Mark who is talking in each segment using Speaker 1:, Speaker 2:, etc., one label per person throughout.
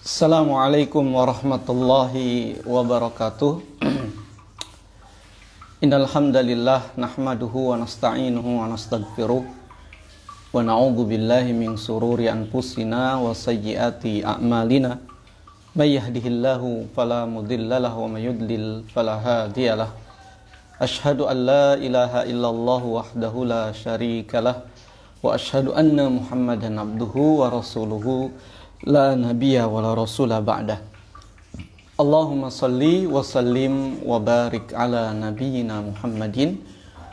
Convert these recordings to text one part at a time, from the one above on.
Speaker 1: Assalamualaikum warahmatullahi wabarakatuh. Innal hamdalillah nahmaduhu wa nasta'inuhu wa nastaghfiruh wa na'udzu billahi min sururi anfusina wa sayyiati a'malina. May yahdihillahu falamudillalah, wa may yudlil fala Ashhadu an la ilaha illallah wahdahu la syarikalah wa ashhadu anna Muhammadan abduhu wa rasuluhu la nabiyya wala rasula ba'dah. Allahumma salli wa sallim wa barik ala nabiyyina Muhammadin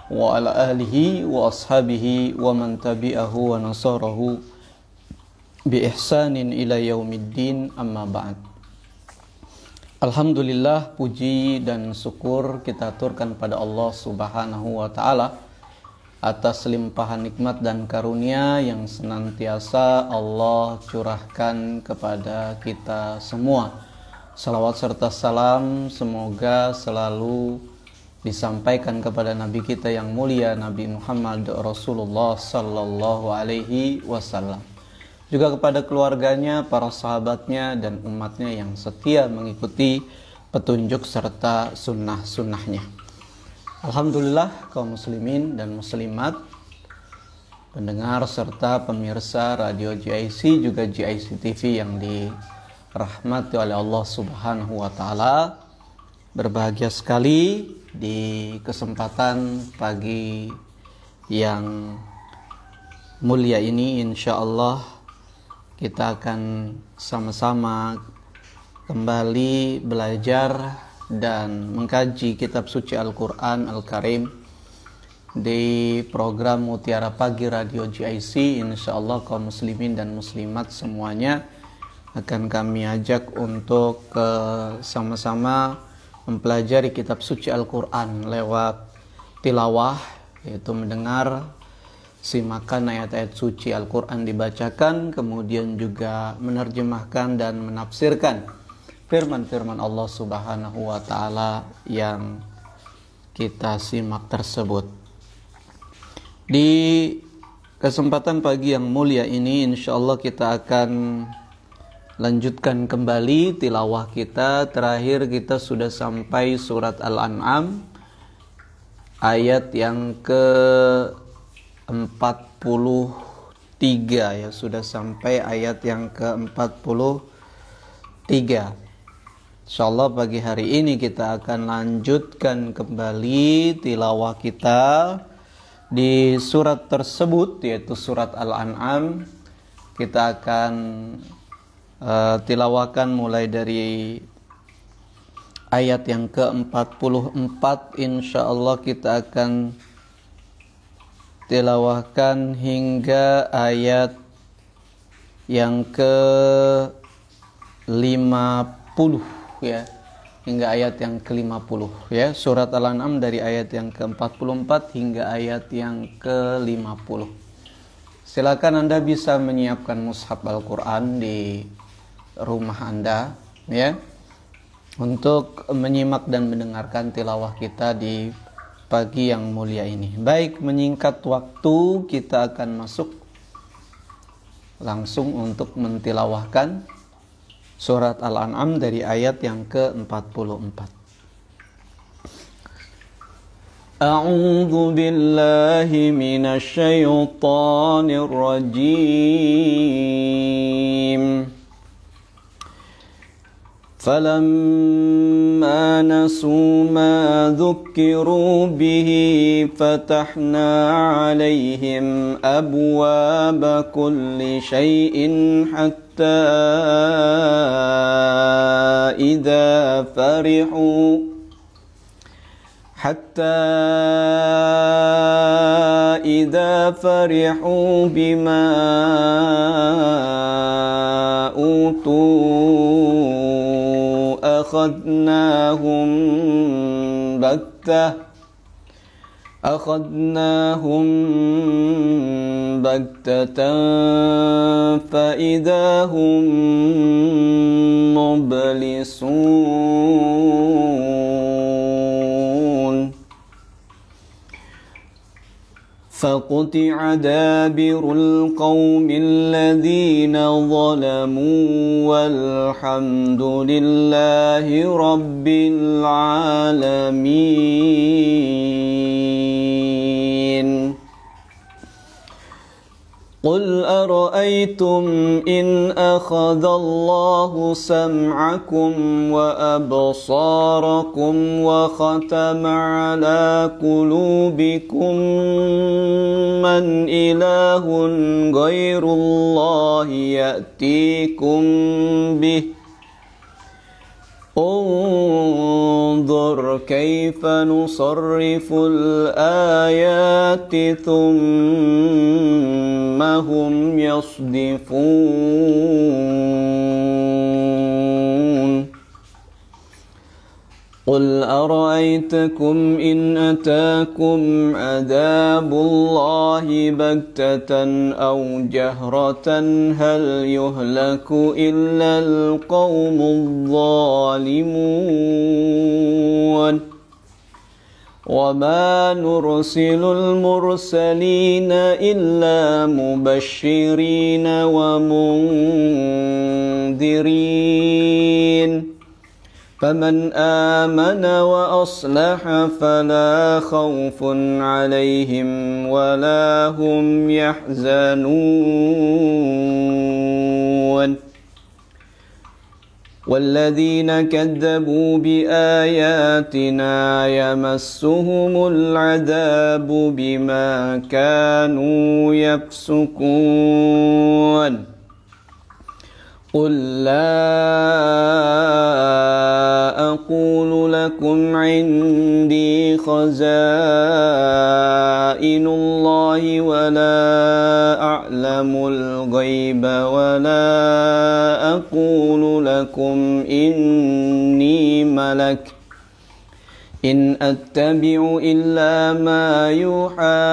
Speaker 1: wa ala alihi wa ashabihi wa man tabi'ahu wa nasarahu bi ihsanin ila yaumiddin amma ba'd. Alhamdulillah puji dan syukur kita aturkan pada Allah Subhanahu wa taala atas limpahan nikmat dan karunia yang senantiasa Allah curahkan kepada kita semua. Salawat serta salam semoga selalu disampaikan kepada Nabi kita yang mulia Nabi Muhammad Rasulullah Sallallahu Alaihi Wasallam juga kepada keluarganya, para sahabatnya dan umatnya yang setia mengikuti petunjuk serta sunnah-sunnahnya. Alhamdulillah kaum muslimin dan muslimat pendengar serta pemirsa radio GIC juga GIC TV yang dirahmati oleh Allah Subhanahu wa taala. Berbahagia sekali di kesempatan pagi yang mulia ini insya Allah kita akan sama-sama kembali belajar dan mengkaji kitab suci Al-Quran Al-Karim di program Mutiara Pagi Radio GIC Insya Allah kaum muslimin dan muslimat semuanya akan kami ajak untuk eh, sama-sama mempelajari kitab suci Al-Quran lewat tilawah yaitu mendengar simakan ayat-ayat suci Al-Quran dibacakan kemudian juga menerjemahkan dan menafsirkan firman-firman Allah Subhanahu wa taala yang kita simak tersebut. Di kesempatan pagi yang mulia ini insya Allah kita akan lanjutkan kembali tilawah kita. Terakhir kita sudah sampai surat Al-An'am ayat yang ke 43 ya sudah sampai ayat yang ke 43. Insya Allah pagi hari ini kita akan lanjutkan kembali tilawah kita di surat tersebut yaitu surat Al-An'am. Kita akan uh, tilawakan mulai dari ayat yang ke-44 insya Allah kita akan tilawahkan hingga ayat yang ke 50 ya hingga ayat yang ke-50 ya surat Al-An'am dari ayat yang ke-44 hingga ayat yang ke-50 silakan Anda bisa menyiapkan mushaf Al-Qur'an di rumah Anda ya untuk menyimak dan mendengarkan tilawah kita di pagi yang mulia ini baik menyingkat waktu kita akan masuk langsung untuk mentilawahkan surat Al-An'am dari ayat yang ke-44. أعوذ بالله من الشيطان الرجيم فلما نسوا ما ذكروا به فتحنا عليهم أبواب كل شيء حتى حتى إذا فرحوا حتى إذا فرحوا بما أوتوا أخذناهم بكتة أخذناهم بَتَّةً فَإِذَا هُمْ مُبْلِسُونَ فَقُطِعَ دَابِرُ الْقَوْمِ الَّذِينَ ظَلَمُوا وَالْحَمْدُ لِلَّهِ رَبِّ الْعَالَمِينَ قل أرأيتم إن أخذ الله سمعكم وأبصاركم وختم على قلوبكم من إله غير الله يأتيكم به انظر كيف نصرف الآيات ثم هم يصدفون قل أرأيتكم إن أتاكم عذاب الله بكتة أو جهرة هل يهلك إلا القوم الظالمون وما نرسل المرسلين إلا مبشرين ومنذرين فمن آمن وأصلح فلا خوف عليهم ولا هم يحزنون والذين كذبوا بآياتنا يمسهم العذاب بما كانوا يفسقون قل لا أقول لكم عندي خزائن الله ولا أعلم الغيب ولا أقول لكم إني ملك إن أتبع إلا ما يوحى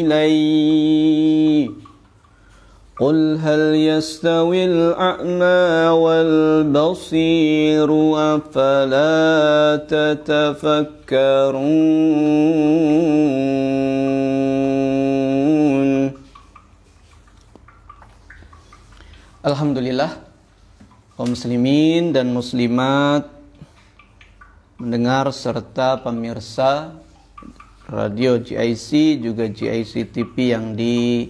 Speaker 1: إليّ قل هل يستوي الأعمى والبصير أفلا تتفكرون الحمد لله kaum muslimin dan muslimat mendengar serta pemirsa radio GIC juga GIC TV yang di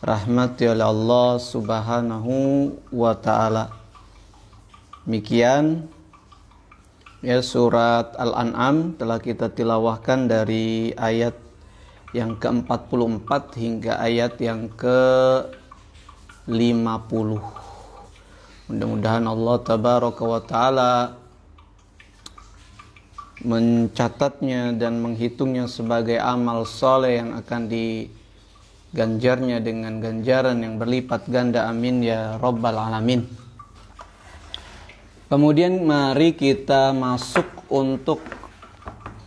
Speaker 1: rahmati oleh Allah Subhanahu wa taala. Demikian ya surat Al-An'am telah kita tilawahkan dari ayat yang ke-44 hingga ayat yang ke-50. Mudah-mudahan Allah tabaraka wa taala mencatatnya dan menghitungnya sebagai amal soleh yang akan di ganjarnya dengan ganjaran yang berlipat ganda amin ya robbal alamin kemudian mari kita masuk untuk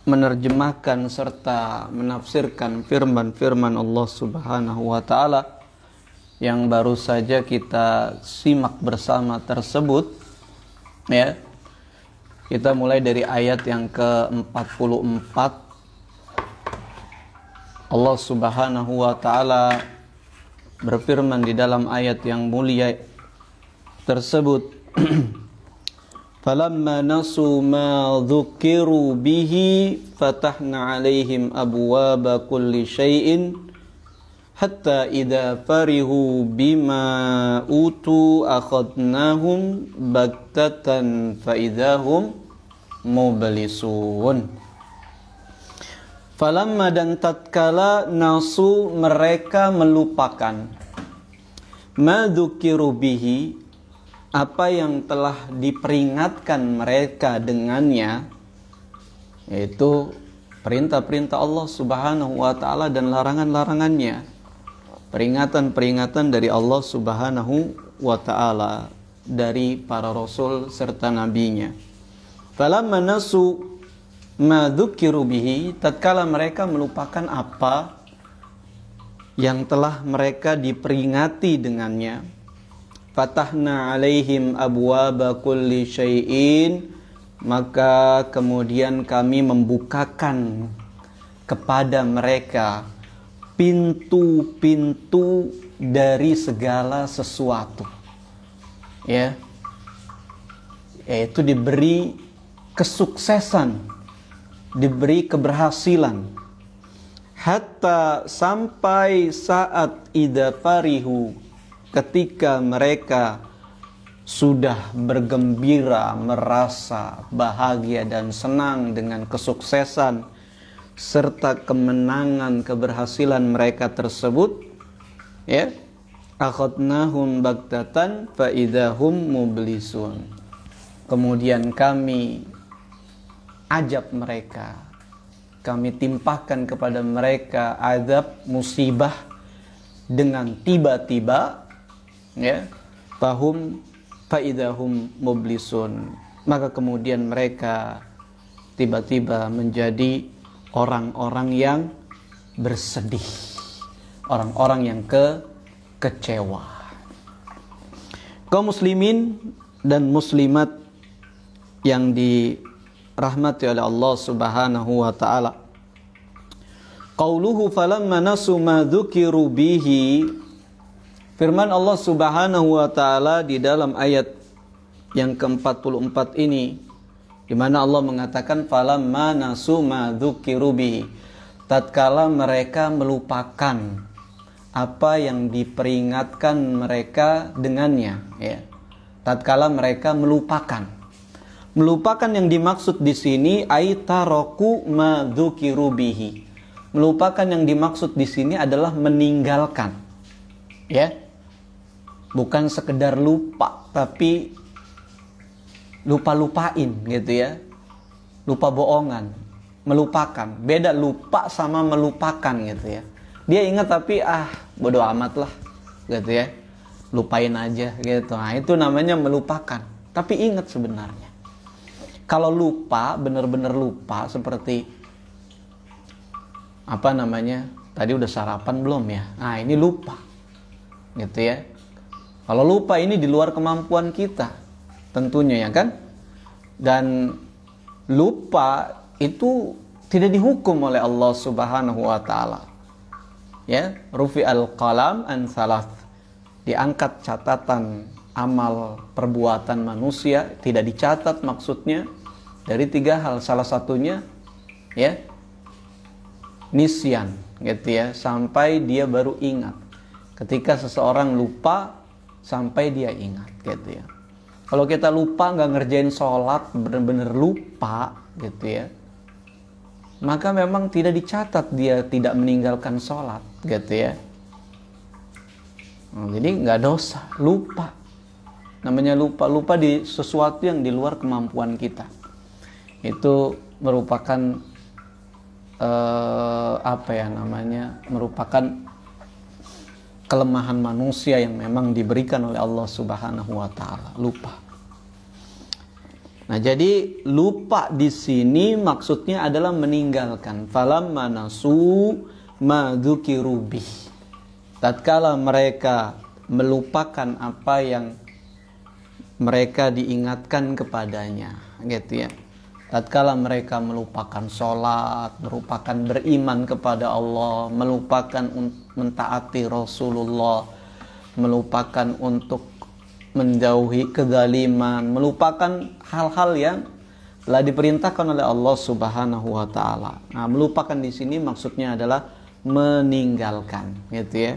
Speaker 1: menerjemahkan serta menafsirkan firman-firman Allah Subhanahu wa taala yang baru saja kita simak bersama tersebut ya kita mulai dari ayat yang ke-44 Allah Subhanahu wa taala berfirman di dalam ayat yang mulia tersebut Falamma nasu ma dhukiru bihi fatahna alaihim abwaaba kulli syai'in hatta idza farihu bima utu akhadnahum baktatan fa idzahum mublisun Falamma dan tatkala nasu mereka melupakan Madukiru apa yang telah diperingatkan mereka dengannya yaitu perintah-perintah Allah Subhanahu wa taala dan larangan-larangannya peringatan-peringatan dari Allah Subhanahu wa taala dari para rasul serta nabinya falamma nasu madukirubihi tatkala mereka melupakan apa yang telah mereka diperingati dengannya fatahna alaihim abwaaba kulli syai'in maka kemudian kami membukakan kepada mereka pintu-pintu dari segala sesuatu ya yaitu diberi kesuksesan diberi keberhasilan hatta sampai saat ida farihu ketika mereka sudah bergembira merasa bahagia dan senang dengan kesuksesan serta kemenangan keberhasilan mereka tersebut ya akhadnahum bagtatan faidahum mublisun kemudian kami ajab mereka. Kami timpahkan kepada mereka azab musibah dengan tiba-tiba ya fahum faidahum mublisun maka kemudian mereka tiba-tiba menjadi orang-orang yang bersedih orang-orang yang ke kecewa kaum muslimin dan muslimat yang di dirahmati oleh Allah Subhanahu wa taala. Qauluhu falamma nasu ma dzukiru bihi Firman Allah Subhanahu wa taala di dalam ayat yang ke-44 ini di mana Allah mengatakan falamma nasu ma dzukiru bihi tatkala mereka melupakan apa yang diperingatkan mereka dengannya ya tatkala mereka melupakan Melupakan yang dimaksud di sini aitaroku madzukirubihi. Melupakan yang dimaksud di sini adalah meninggalkan. Ya. Bukan sekedar lupa, tapi lupa-lupain gitu ya. Lupa boongan melupakan. Beda lupa sama melupakan gitu ya. Dia ingat tapi ah bodoh amat lah gitu ya. Lupain aja gitu. Nah, itu namanya melupakan. Tapi ingat sebenarnya kalau lupa bener-bener lupa seperti apa namanya tadi udah sarapan belum ya nah ini lupa gitu ya kalau lupa ini di luar kemampuan kita tentunya ya kan dan lupa itu tidak dihukum oleh Allah Subhanahu wa taala ya rufi al qalam an salat diangkat catatan amal perbuatan manusia tidak dicatat maksudnya dari tiga hal salah satunya ya nisyan gitu ya sampai dia baru ingat ketika seseorang lupa sampai dia ingat gitu ya kalau kita lupa nggak ngerjain sholat bener-bener lupa gitu ya maka memang tidak dicatat dia tidak meninggalkan sholat gitu ya hmm, jadi nggak dosa lupa namanya lupa lupa di sesuatu yang di luar kemampuan kita itu merupakan eh, apa ya namanya merupakan kelemahan manusia yang memang diberikan oleh Allah Subhanahu wa taala, lupa. Nah, jadi lupa di sini maksudnya adalah meninggalkan. Falam manasu madzukirubi. Tatkala mereka melupakan apa yang mereka diingatkan kepadanya, gitu ya tatkala mereka melupakan sholat, merupakan beriman kepada Allah, melupakan mentaati Rasulullah, melupakan untuk menjauhi kegaliman, melupakan hal-hal yang telah diperintahkan oleh Allah Subhanahu wa taala. Nah, melupakan di sini maksudnya adalah meninggalkan, gitu ya.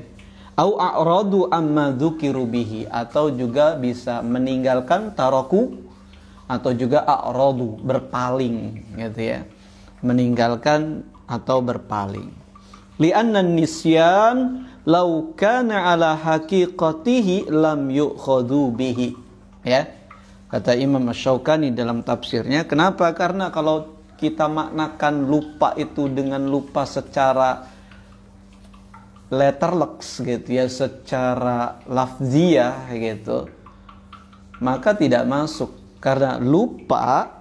Speaker 1: Au a'radu amma dzukiru bihi atau juga bisa meninggalkan taroku atau juga a'radu berpaling gitu ya meninggalkan atau berpaling li'anna nisyan law kana ala haqiqatihi lam yu'khadhu bihi ya kata Imam asy dalam tafsirnya kenapa karena kalau kita maknakan lupa itu dengan lupa secara letterlex gitu ya secara lafziah gitu maka tidak masuk karena lupa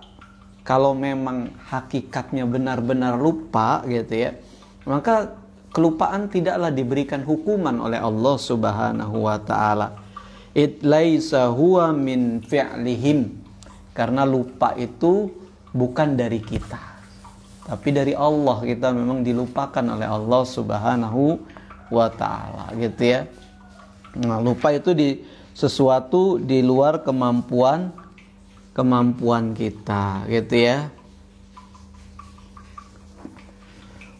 Speaker 1: kalau memang hakikatnya benar-benar lupa gitu ya, maka kelupaan tidaklah diberikan hukuman oleh Allah Subhanahu wa taala. It laisa huwa min fi'lihim. Karena lupa itu bukan dari kita. Tapi dari Allah kita memang dilupakan oleh Allah Subhanahu wa taala gitu ya. Nah, lupa itu di sesuatu di luar kemampuan kemampuan kita gitu ya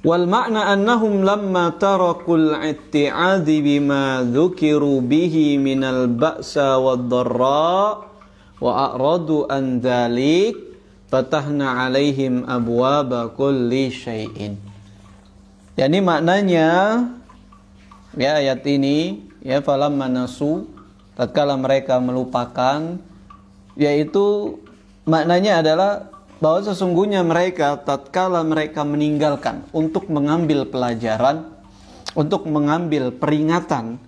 Speaker 1: wal makna annahum lamma tarakul itti'adhi bima dhukiru bihi minal ba'sa wad dharra wa a'radu an dhalik fatahna alaihim abwaba kulli syai'in jadi maknanya ya ayat ini ya falam manasu tatkala mereka melupakan yaitu maknanya adalah bahwa sesungguhnya mereka tatkala mereka meninggalkan untuk mengambil pelajaran, untuk mengambil peringatan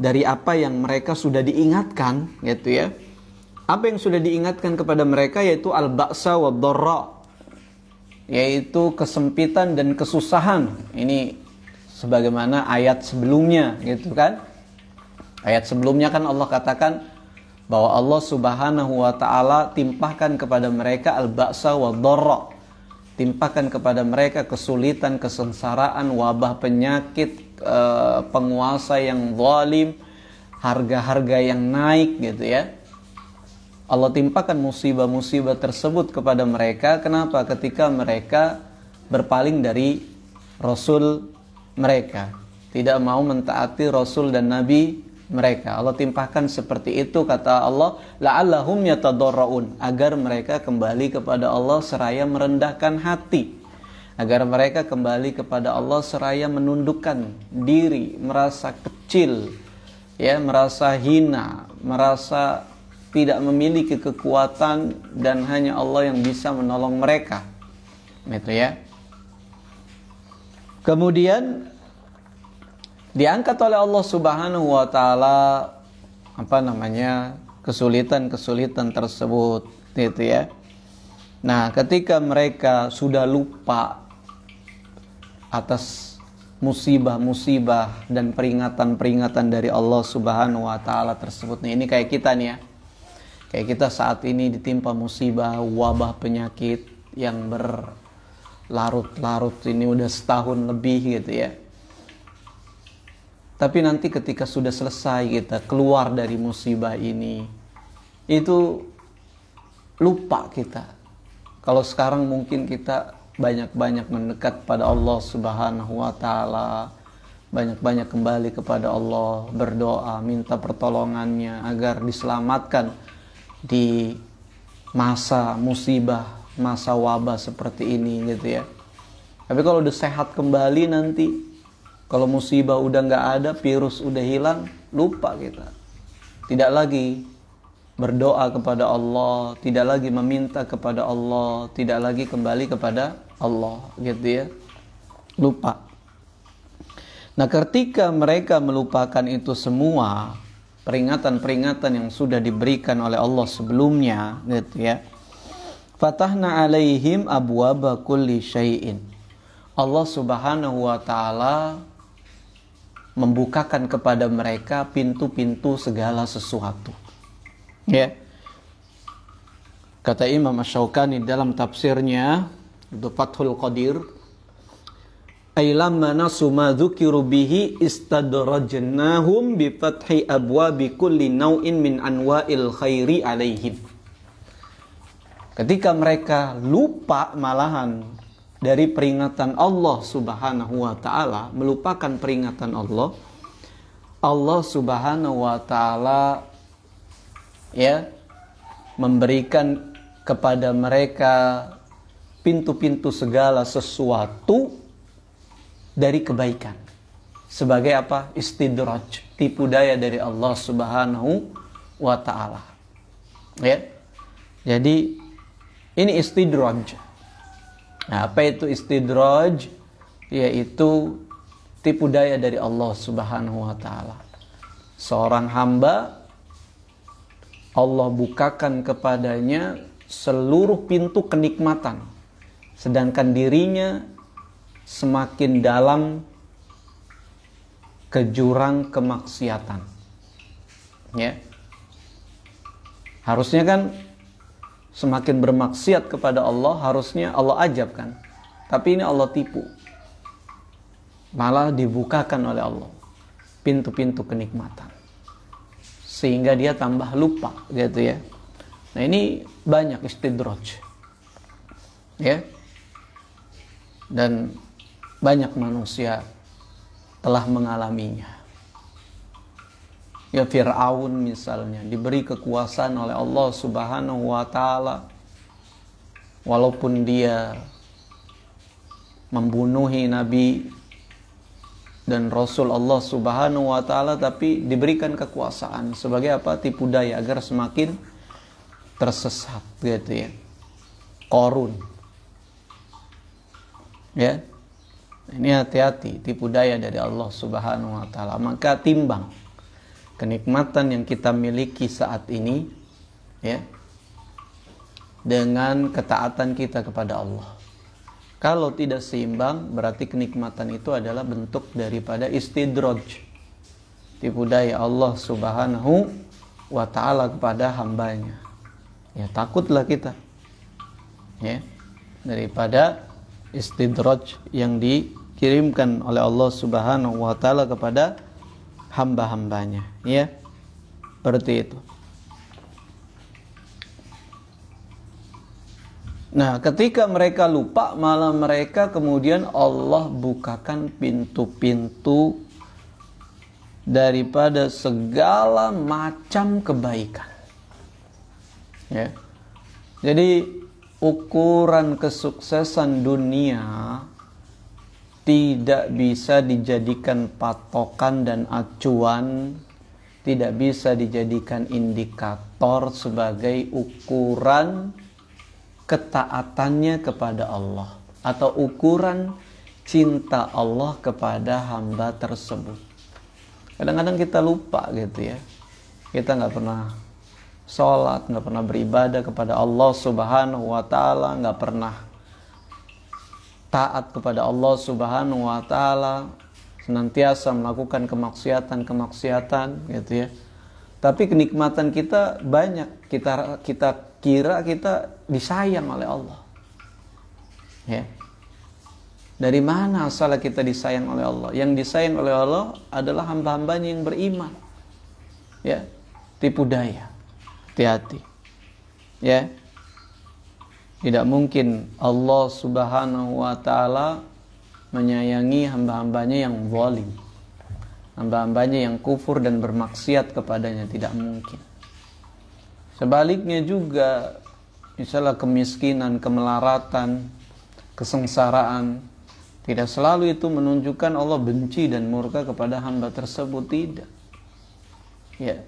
Speaker 1: dari apa yang mereka sudah diingatkan, gitu ya. Apa yang sudah diingatkan kepada mereka yaitu al baksa wa dorra yaitu kesempitan dan kesusahan. Ini sebagaimana ayat sebelumnya, gitu kan? Ayat sebelumnya kan Allah katakan bahwa Allah Subhanahu wa taala timpahkan kepada mereka al baksa wa dharra. Timpahkan kepada mereka kesulitan, kesengsaraan, wabah penyakit, eh, penguasa yang zalim, harga-harga yang naik gitu ya. Allah timpahkan musibah-musibah tersebut kepada mereka. Kenapa? Ketika mereka berpaling dari rasul mereka, tidak mau mentaati rasul dan nabi mereka. Allah timpahkan seperti itu kata Allah, la'allahum yatadarraun, agar mereka kembali kepada Allah seraya merendahkan hati. Agar mereka kembali kepada Allah seraya menundukkan diri, merasa kecil, ya, merasa hina, merasa tidak memiliki kekuatan dan hanya Allah yang bisa menolong mereka. Itu ya. Kemudian diangkat oleh Allah Subhanahu wa taala apa namanya? kesulitan-kesulitan tersebut gitu ya. Nah, ketika mereka sudah lupa atas musibah-musibah dan peringatan-peringatan dari Allah Subhanahu wa taala tersebut. Nih, ini kayak kita nih ya. Kayak kita saat ini ditimpa musibah wabah penyakit yang berlarut-larut ini udah setahun lebih gitu ya tapi nanti ketika sudah selesai kita keluar dari musibah ini, itu lupa kita. Kalau sekarang mungkin kita banyak-banyak mendekat pada Allah Subhanahu wa taala, banyak-banyak kembali kepada Allah, berdoa, minta pertolongannya agar diselamatkan di masa musibah, masa wabah seperti ini gitu ya. Tapi kalau udah sehat kembali nanti kalau musibah udah nggak ada, virus udah hilang, lupa kita. Tidak lagi berdoa kepada Allah, tidak lagi meminta kepada Allah, tidak lagi kembali kepada Allah, gitu ya. Lupa. Nah, ketika mereka melupakan itu semua, peringatan-peringatan yang sudah diberikan oleh Allah sebelumnya, gitu ya. Fatahna alaihim abwaba kulli syai'in. Allah Subhanahu wa taala membukakan kepada mereka pintu-pintu segala sesuatu. Ya. Yeah. Kata Imam ash dalam tafsirnya itu Fathul Qadir Ailamma nasu ma dzukiru bihi istadrajnahum bi fathi abwabi kulli naw'in min anwa'il khairi alaihim. Ketika mereka lupa malahan dari peringatan Allah Subhanahu wa taala, melupakan peringatan Allah, Allah Subhanahu wa taala ya memberikan kepada mereka pintu-pintu segala sesuatu dari kebaikan. Sebagai apa? Istidraj, tipu daya dari Allah Subhanahu wa taala. Ya. Jadi ini istidraj Nah, apa itu istidraj? Yaitu tipu daya dari Allah Subhanahu wa taala. Seorang hamba Allah bukakan kepadanya seluruh pintu kenikmatan. Sedangkan dirinya semakin dalam ke jurang kemaksiatan. Ya. Harusnya kan semakin bermaksiat kepada Allah harusnya Allah ajab kan tapi ini Allah tipu malah dibukakan oleh Allah pintu-pintu kenikmatan sehingga dia tambah lupa gitu ya nah ini banyak istidraj ya dan banyak manusia telah mengalaminya Ya Fir'aun misalnya diberi kekuasaan oleh Allah Subhanahu wa taala walaupun dia membunuhi nabi dan rasul Allah Subhanahu wa taala tapi diberikan kekuasaan sebagai apa tipu daya agar semakin tersesat gitu ya. Korun. Ya. Ini hati-hati tipu daya dari Allah Subhanahu wa taala. Maka timbang kenikmatan yang kita miliki saat ini ya dengan ketaatan kita kepada Allah. Kalau tidak seimbang, berarti kenikmatan itu adalah bentuk daripada istidroj. Tipu daya Allah subhanahu wa ta'ala kepada hambanya. Ya takutlah kita. Ya, daripada istidroj yang dikirimkan oleh Allah subhanahu wa ta'ala kepada hamba-hambanya ya seperti itu Nah, ketika mereka lupa, malah mereka kemudian Allah bukakan pintu-pintu daripada segala macam kebaikan. Ya. Jadi, ukuran kesuksesan dunia tidak bisa dijadikan patokan dan acuan, tidak bisa dijadikan indikator sebagai ukuran ketaatannya kepada Allah atau ukuran cinta Allah kepada hamba tersebut. Kadang-kadang kita lupa gitu ya, kita nggak pernah sholat, nggak pernah beribadah kepada Allah Subhanahu Wa Taala, nggak pernah taat kepada Allah Subhanahu wa taala, senantiasa melakukan kemaksiatan-kemaksiatan gitu ya. Tapi kenikmatan kita banyak. Kita kita kira kita disayang oleh Allah. Ya. Dari mana asalnya kita disayang oleh Allah? Yang disayang oleh Allah adalah hamba-hambanya yang beriman. Ya. Tipu daya. Hati-hati. Ya. Tidak mungkin Allah Subhanahu wa taala menyayangi hamba-hambanya yang zalim. Hamba-hambanya yang kufur dan bermaksiat kepadanya tidak mungkin. Sebaliknya juga misalnya kemiskinan, kemelaratan, kesengsaraan tidak selalu itu menunjukkan Allah benci dan murka kepada hamba tersebut tidak. Ya.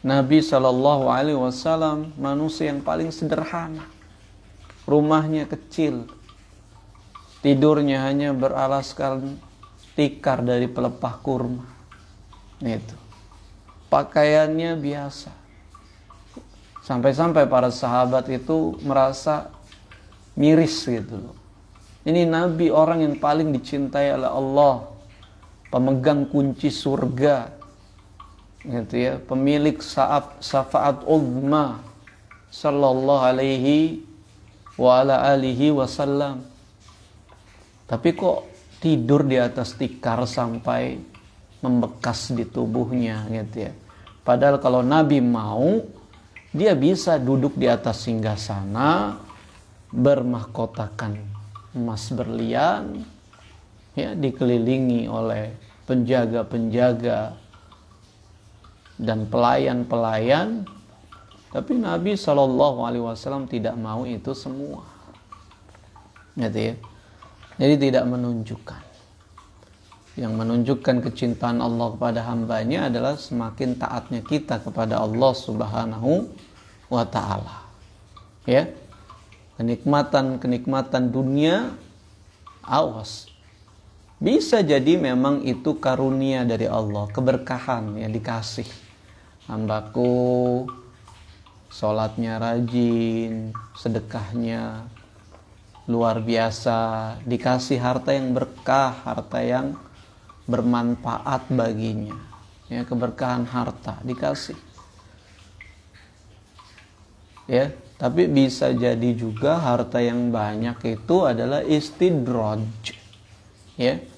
Speaker 1: Nabi Shallallahu alaihi wasallam manusia yang paling sederhana rumahnya kecil, tidurnya hanya beralaskan tikar dari pelepah kurma. Itu. Pakaiannya biasa. Sampai-sampai para sahabat itu merasa miris gitu loh. Ini nabi orang yang paling dicintai oleh Allah. Pemegang kunci surga. Gitu ya, pemilik saat syafaat uzma sallallahu alaihi wa ala alihi wasallam. Tapi kok tidur di atas tikar sampai membekas di tubuhnya gitu ya. Padahal kalau Nabi mau dia bisa duduk di atas singgah sana bermahkotakan emas berlian ya dikelilingi oleh penjaga-penjaga dan pelayan-pelayan tapi Nabi Shallallahu Alaihi Wasallam tidak mau itu semua, gitu ya. Jadi tidak menunjukkan. Yang menunjukkan kecintaan Allah kepada hambanya adalah semakin taatnya kita kepada Allah Subhanahu wa Ta'ala. Ya, kenikmatan-kenikmatan dunia, awas. Bisa jadi memang itu karunia dari Allah, keberkahan yang dikasih. Hambaku sholatnya rajin, sedekahnya luar biasa, dikasih harta yang berkah, harta yang bermanfaat baginya. Ya, keberkahan harta dikasih. Ya, tapi bisa jadi juga harta yang banyak itu adalah istidroj. Ya.